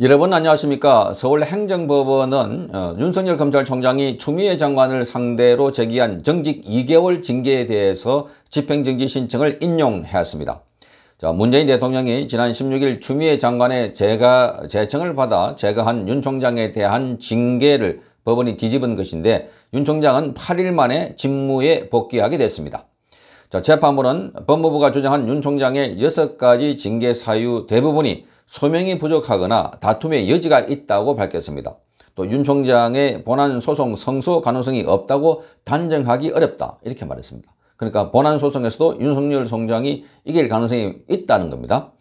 여러분 안녕하십니까 서울행정법원은 어, 윤석열 검찰총장이 추미애 장관을 상대로 제기한 정직 2개월 징계에 대해서 집행정지 신청을 인용하였습니다. 자, 문재인 대통령이 지난 16일 추미애 장관의 재가, 재청을 받아 제거한 윤 총장에 대한 징계를 법원이 뒤집은 것인데 윤 총장은 8일 만에 직무에 복귀하게 됐습니다. 자, 재판부는 법무부가 주장한 윤 총장의 6가지 징계 사유 대부분이 소명이 부족하거나 다툼의 여지가 있다고 밝혔습니다. 또 윤 총장의 본안 소송 성소 가능성이 없다고 단정하기 어렵다 이렇게 말했습니다. 그러니까 본안 소송에서도 윤석열 총장이 이길 가능성이 있다는 겁니다.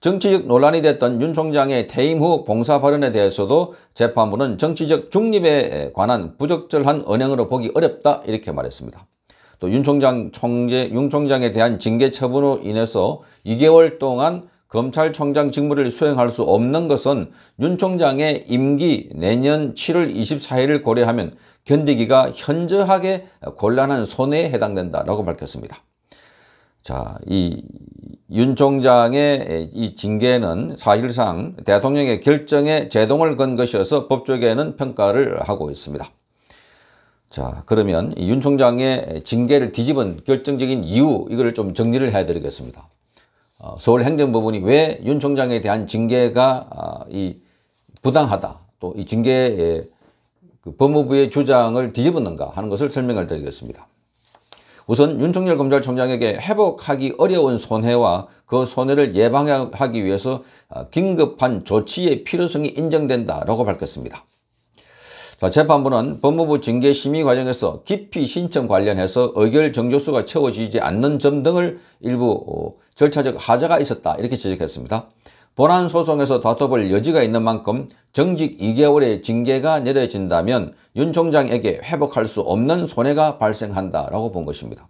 정치적 논란이 됐던 윤 총장의 퇴임 후 봉사 발언에 대해서도 재판부는 정치적 중립에 관한 부적절한 언행으로 보기 어렵다 이렇게 말했습니다. 또 윤 총장 총재 윤 총장에 대한 징계 처분으로 인해서 2개월 동안 검찰총장 직무를 수행할 수 없는 것은 윤 총장의 임기 내년 7월 24일을 고려하면 견디기가 현저하게 곤란한 손해에 해당된다라고 밝혔습니다. 자, 이 윤 총장의 이 징계는 사실상 대통령의 결정에 제동을 건 것이어서 법조계는 평가를 하고 있습니다. 자, 그러면 윤 총장의 징계를 뒤집은 결정적인 이유, 이거를 좀 정리를 해드리겠습니다. 어, 서울 행정법원이 왜 윤 총장에 대한 징계가 아, 이 부당하다 또 이 징계의 그 법무부의 주장을 뒤집었는가 하는 것을 설명을 드리겠습니다. 우선 윤석열 검찰총장에게 회복하기 어려운 손해와 그 손해를 예방하기 위해서 아, 긴급한 조치의 필요성이 인정된다라고 밝혔습니다. 자, 재판부는 법무부 징계 심의 과정에서 기피 신청 관련해서 의결 정조수가 채워지지 않는 점 등을 일부 어, 절차적 하자가 있었다 이렇게 지적했습니다. 본안 소송에서 다퉈볼 여지가 있는 만큼 정직 2개월의 징계가 내려진다면 윤 총장에게 회복할 수 없는 손해가 발생한다라고 본 것입니다.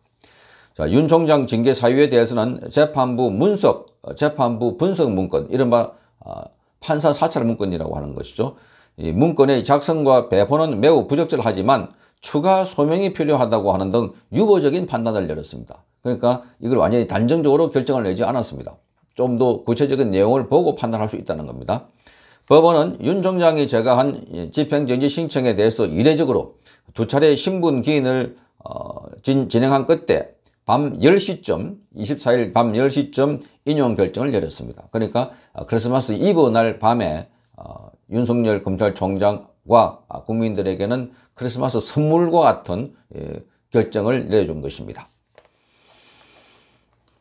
자, 윤 총장 징계 사유에 대해서는 재판부 문석, 재판부 분석 문건, 이른바 아, 판사 사찰 문건이라고 하는 것이죠. 문건의 작성과 배포는 매우 부적절하지만 추가 소명이 필요하다고 하는 등 유보적인 판단을 내렸습니다. 그러니까 이걸 완전히 단정적으로 결정을 내지 않았습니다. 좀 더 구체적인 내용을 보고 판단할 수 있다는 겁니다. 법원은 윤 총장이 제가한 집행정지 신청에 대해서 이례적으로 두 차례 신분 기인을 어, 진, 진 행한 끝에 밤 10시쯤 24일 밤 10시쯤 인용 결정을 내렸습니다. 그러니까 크리스마스 이브 날 밤에 어, 윤석열 검찰총장과 국민들에게는 크리스마스 선물과 같은 예, 결정을 내려준 것입니다.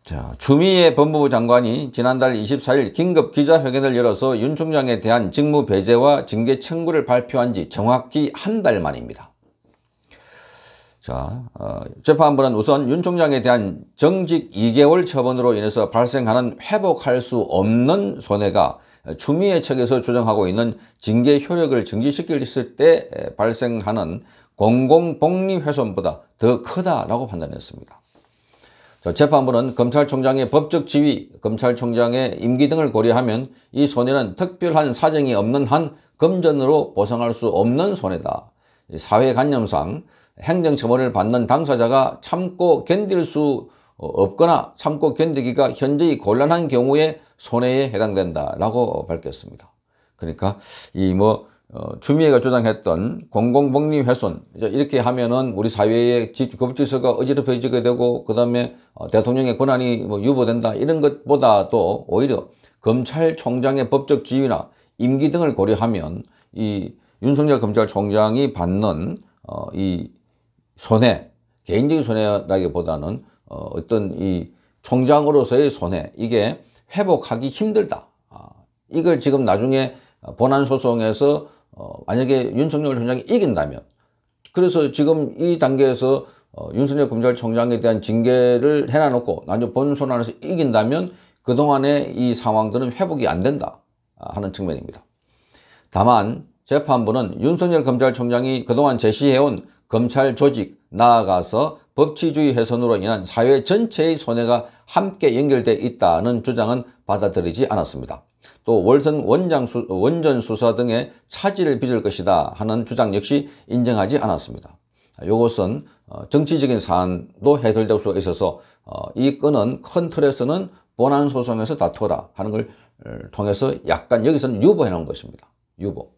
자, 추미애 법무부 장관이 지난달 24일 긴급 기자회견을 열어서 윤 총장에 대한 직무 배제와 징계 청구를 발표한 지 정확히 한 달 만입니다. 자, 어, 재판부는 우선 윤 총장에 대한 정직 2개월 처분으로 인해서 발생하는 회복할 수 없는 손해가 추미애 측에서 조정하고 있는 징계 효력을 증지시켰을 때 발생하는 공공복리훼손보다 더 크다라고 판단했습니다. 재판부는 검찰총장의 법적 지위, 검찰총장의 임기 등을 고려하면 이 손해는 특별한 사정이 없는 한 금전으로 보상할 수 없는 손해다. 사회관념상 행정처벌을 받는 당사자가 참고 견딜 수 없거나 참고 견디기가 현재의 곤란한 경우에 손해에 해당된다라고 밝혔습니다. 그러니까 이뭐 어, 추미애가 주장했던 공공복리 훼손 이렇게 하면은 우리 사회의 법질서가 어지럽혀지게 되고 그 다음에 어, 대통령의 권한이 뭐 유보된다 이런 것보다도 오히려 검찰총장의 법적 지위나 임기 등을 고려하면 이 윤석열 검찰총장이 받는 어, 이 손해 개인적인 손해라기보다는 어, 어떤 이 총장으로서의 손해 이게 회복하기 힘들다. 아, 이걸 지금 나중에 본안 소송에서 어, 만약에 윤석열 총장이 이긴다면 그래서 지금 이 단계에서 어, 윤석열 검찰총장에 대한 징계를 해놔놓고 나중에 본소환에서 이긴다면 그동안의 이 상황들은 회복이 안 된다 아, 하는 측면입니다. 다만 재판부는 윤석열 검찰총장이 그동안 제시해온 검찰 조직 나아가서 법치주의 훼손으로 인한 사회 전체의 손해가 함께 연결돼 있다는 주장은 받아들이지 않았습니다. 또 월선 원장수, 원전 수사 등의 차질을 빚을 것이다 하는 주장 역시 인정하지 않았습니다. 이것은 어, 정치적인 사안도 해설될수 있어서 어, 이 건은 큰 틀에서는 본안 소송에서 다투라 하는 걸 통해서 약간 여기서는 유보해 놓은 것입니다. 유보.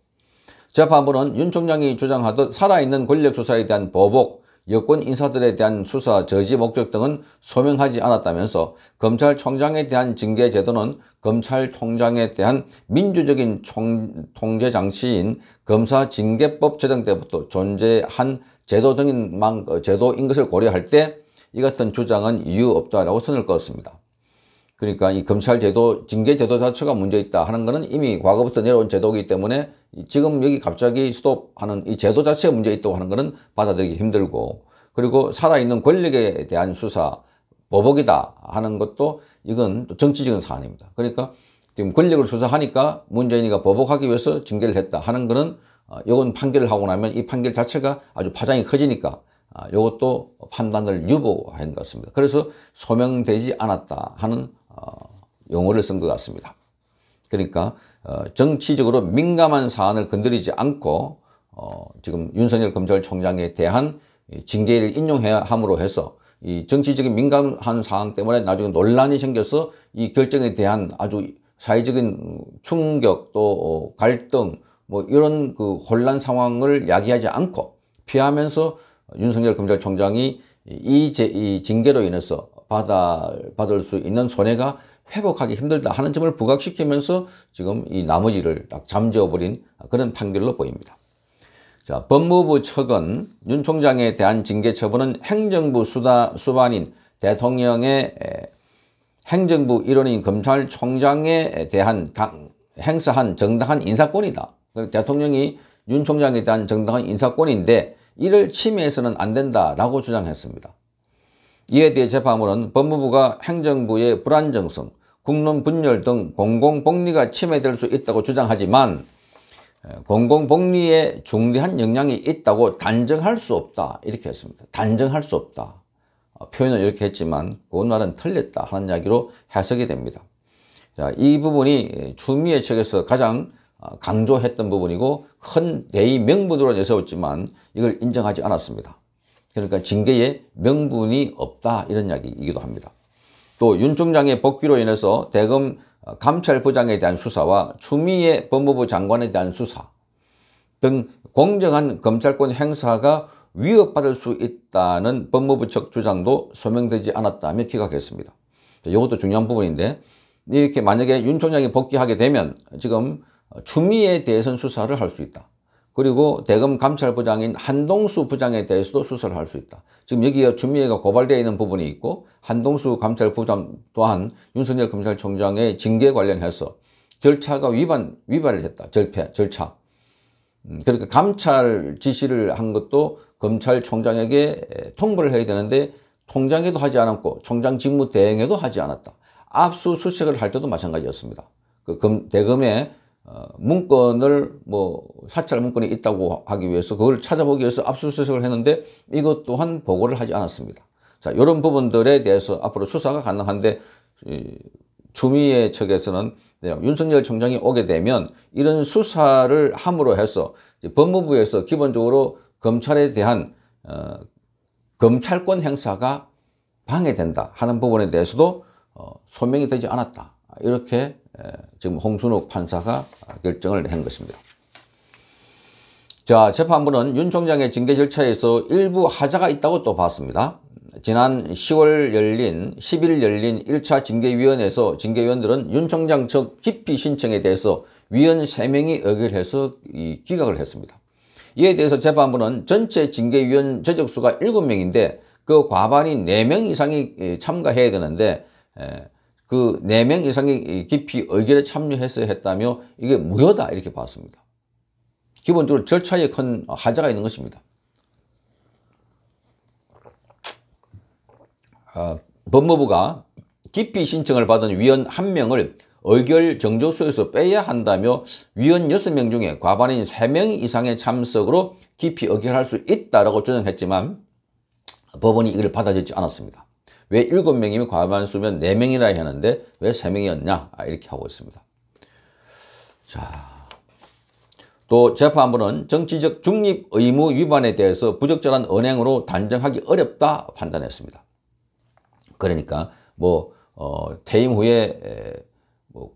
재판부는 윤 총장이 주장하듯 살아있는 권력 조사에 대한 보복, 여권 인사들에 대한 수사 저지 목적 등은 소명하지 않았다면서 검찰총장에 대한 징계 제도는 검찰총장에 대한 민주적인 총, 통제 장치인 검사징계법 제정 때부터 존재한 제도 등인 만, 어, 제도인 것을 고려할 때 이 같은 주장은 이유 없다라고 선을 그었습니다. 그러니까 이 검찰 제도, 징계 제도 자체가 문제 있다 하는 것은 이미 과거부터 내려온 제도이기 때문에 지금 여기 갑자기 스톱하는 이 제도 자체가 문제 있다고 하는 것은 받아들이기 힘들고 그리고 살아있는 권력에 대한 수사 보복이다 하는 것도 이건 또 정치적인 사안입니다. 그러니까 지금 권력을 수사하니까 문재인이가 보복하기 위해서 징계를 했다 하는 것은 어, 요건 판결을 하고 나면 이 판결 자체가 아주 파장이 커지니까 아, 요것도 판단을 유보한 것 같습니다. 그래서 소명되지 않았다 하는 어, 용어를 쓴 것 같습니다. 그러니까 어, 정치적으로 민감한 사안을 건드리지 않고 어, 지금 윤석열 검찰총장에 대한 징계를 인용함으로 해서 이 정치적인 민감한 사항 때문에 나중에 논란이 생겨서 이 결정에 대한 아주 사회적인 충격 또 어, 갈등 뭐 이런 그 혼란 상황을 야기하지 않고 피하면서 윤석열 검찰총장이 이, 제, 이 징계로 인해서 받아, 받을 수 있는 손해가 회복하기 힘들다 하는 점을 부각시키면서 지금 이 나머지를 딱 잠재워버린 그런 판결로 보입니다. 자, 법무부 측은 윤 총장에 대한 징계 처분은 행정부 수다, 수반인 대통령의 행정부 일원인 검찰총장에 대한 당, 행사한 정당한 인사권이다. 대통령이 윤 총장에 대한 정당한 인사권인데 이를 침해해서는 안 된다라고 주장했습니다. 이에 대해 재판부는 법무부가 행정부의 불안정성, 국론 분열 등 공공복리가 침해될 수 있다고 주장하지만 공공복리에 중대한 영향이 있다고 단정할 수 없다 이렇게 했습니다. 단정할 수 없다. 어, 표현을 이렇게 했지만 그 말은 틀렸다 하는 이야기로 해석이 됩니다. 자, 이 부분이 추미애 측에서 가장 어, 강조했던 부분이고 큰 대의 명분으로 내세웠지만 이걸 인정하지 않았습니다. 그러니까 징계에 명분이 없다 이런 이야기이기도 합니다. 또윤 총장의 복귀로 인해서 대검 어, 감찰부장에 대한 수사와 추미애 법무부 장관에 대한 수사 등 공정한 검찰권 행사가 위협받을 수 있다는 법무부 측 주장도 소명되지 않았다며 기각했습니다. 이것도 중요한 부분인데 이렇게 만약에 윤 총장이 복귀하게 되면 지금 어, 추미애에 대해서 수사를 할 수 있다. 그리고 대검 감찰부장인 한동수 부장에 대해서도 수사를 할 수 있다. 지금 여기에 준미애가 고발되어 있는 부분이 있고 한동수 감찰부장 또한 윤석열 검찰총장의 징계 관련해서 절차가 위반, 위반을 했다. 절패 절차. 음, 그러니까 감찰 지시를 한 것도 검찰총장에게 통보를 해야 되는데 통장에도 하지 않았고 총장 직무 대행에도 하지 않았다. 압수수색을 할 때도 마찬가지였습니다. 그 검, 대검의 문건을 뭐 사찰 문건이 있다고 하기 위해서 그걸 찾아보기 위해서 압수수색을 했는데 이것 또한 보고를 하지 않았습니다. 자, 이런 부분들에 대해서 앞으로 수사가 가능한데 이, 추미애 측에서는 네, 윤석열 총장이 오게 되면 이런 수사를 함으로 해서 법무부에서 기본적으로 검찰에 대한 어, 검찰권 행사가 방해된다 하는 부분에 대해서도 어, 소명이 되지 않았다 이렇게 지금 홍순욱 판사가 결정을 한 것입니다. 자, 재판부는 윤 총장의 징계 절차에서 일부 하자가 있다고 또 봤습니다. 지난 10월 열린, 10일 열린 1차 징계위원회에서 징계위원들은 윤 총장 측 기피 신청에 대해서 위원 3명이 의결해서 기각을 했습니다. 이에 대해서 재판부는 전체 징계위원 제적수가 7명인데 그 과반인 4명 이상이 참가해야 되는데 그 4명 이상이 깊이 의결에 참여했어야 했다며 이게 무효다 이렇게 봤습니다. 기본적으로 절차에 큰 하자가 있는 것입니다. 아, 법무부가 깊이 신청을 받은 위원 1명을 의결 정족수에서 빼야 한다며 위원 6명 중에 과반인 3명 이상의 참석으로 깊이 의결할 수있다라 주장했지만 법원이 이를 받아들지 않았습니다. 왜 7명이면 과반수면 4명이라 하는데 왜 3명이었냐 아, 이렇게 하고 있습니다. 자. 또 재판부는 정치적 중립 의무 위반에 대해서 부적절한 언행으로 단정하기 어렵다 판단했습니다. 그러니까 뭐 어, 퇴임 후에 에, 뭐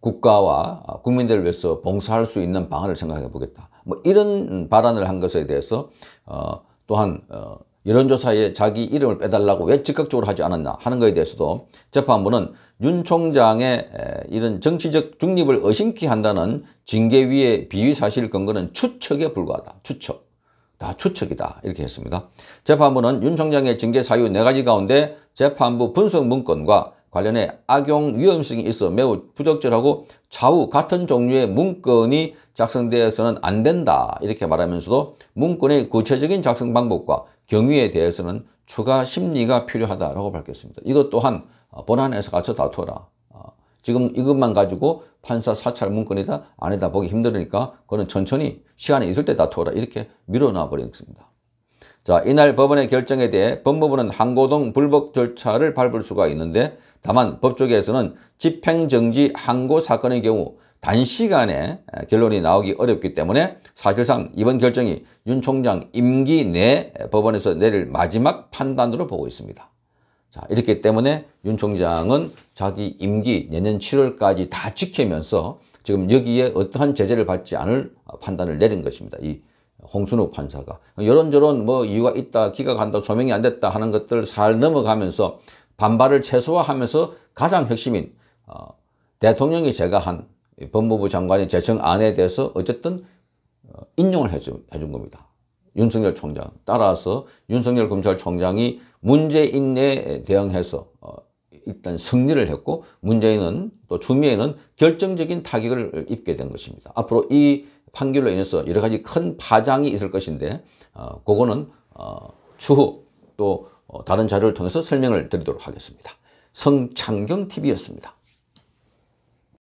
국가와 국민들을 위해서 봉사할 수 있는 방안을 생각해 보겠다. 뭐 이런 발언을 한 것에 대해서 어, 또한 어, 여론조사에 자기 이름을 빼달라고 왜 즉각적으로 하지 않았나 하는 것에 대해서도 재판부는 윤 총장의 이런 정치적 중립을 의심케 한다는 징계위의 비위 사실 근거는 추측에 불과하다. 추측. 다 추측이다. 이렇게 했습니다. 재판부는 윤 총장의 징계 사유 네가지 가운데 재판부 분석 문건과 관련해 악용 위험성이 있어 매우 부적절하고 좌우 같은 종류의 문건이 작성되어서는 안 된다 이렇게 말하면서도 문건의 구체적인 작성 방법과 경위에 대해서는 추가 심리가 필요하다라고 밝혔습니다. 이것 또한 어, 본안에서 갖춰 다투어라. 어, 지금 이것만 가지고 판사 사찰 문건이다 아니다 보기 힘들으니까 그는 천천히 시간이 있을 때 다투어라 이렇게 밀어놔 버리습니다자 이날 법원의 결정에 대해 법무부는 항고동 불복 절차를 밟을 수가 있는데 다만 법조계에서는 집행정지 항고 사건의 경우 단시간에 결론이 나오기 어렵기 때문에 사실상 이번 결정이 윤 총장 임기 내 법원에서 내릴 마지막 판단으로 보고 있습니다. 자, 이렇기 때문에 윤 총장은 자기 임기 내년 7월까지 다 지키면서 지금 여기에 어떠한 제재를 받지 않을 어, 판단을 내린 것입니다. 이 홍순욱 판사가. 요런저런뭐 이유가 있다, 기가간다 소명이 안 됐다 하는 것들잘 넘어가면서 반발을 최소화하면서 가장 핵심인 어, 대통령이 제가 한 법무부 장관이 재청 안에 대해서 어쨌든 어, 인용을 해준, 해준 겁니다. 윤석열 총장. 따라서 윤석열 검찰총장이 문재인에 대응해서 어, 일단 승리를 했고 문재인은 또 추미애는 결정적인 타격을 입게 된 것입니다. 앞으로 이 판결로 인해서 여러 가지 큰 파장이 있을 것인데 어, 그거는 추후 또 다른 자료를 통해서 설명을 드리도록 하겠습니다. 성창경TV였습니다.